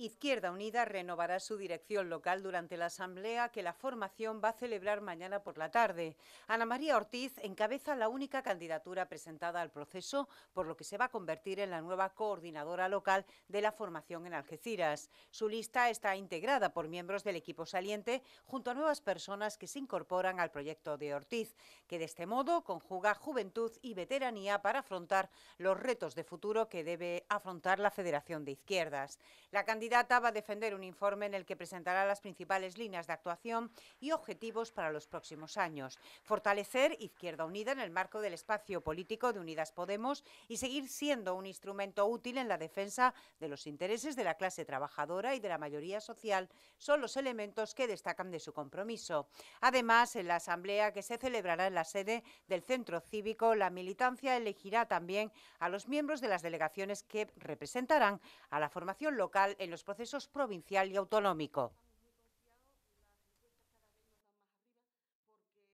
Izquierda Unida renovará su dirección local durante la asamblea que la formación va a celebrar mañana por la tarde. Ana María Ortiz encabeza la única candidatura presentada al proceso, por lo que se va a convertir en la nueva coordinadora local de la formación en Algeciras. Su lista está integrada por miembros del equipo saliente, junto a nuevas personas que se incorporan al proyecto de Ortiz, que de este modo conjuga juventud y veteranía para afrontar los retos de futuro que debe afrontar la Federación de Izquierdas. La candidata candidata va a defender un informe en el que presentará las principales líneas de actuación y objetivos para los próximos años, fortalecer Izquierda Unida en el marco del espacio político de Unidas Podemos y seguir siendo un instrumento útil en la defensa de los intereses de la clase trabajadora y de la mayoría social son los elementos que destacan de su compromiso. Además, en la asamblea que se celebrará en la sede del Centro Cívico, la militancia elegirá también a los miembros de las delegaciones que representarán a la formación local en los procesos provincial y autonómico.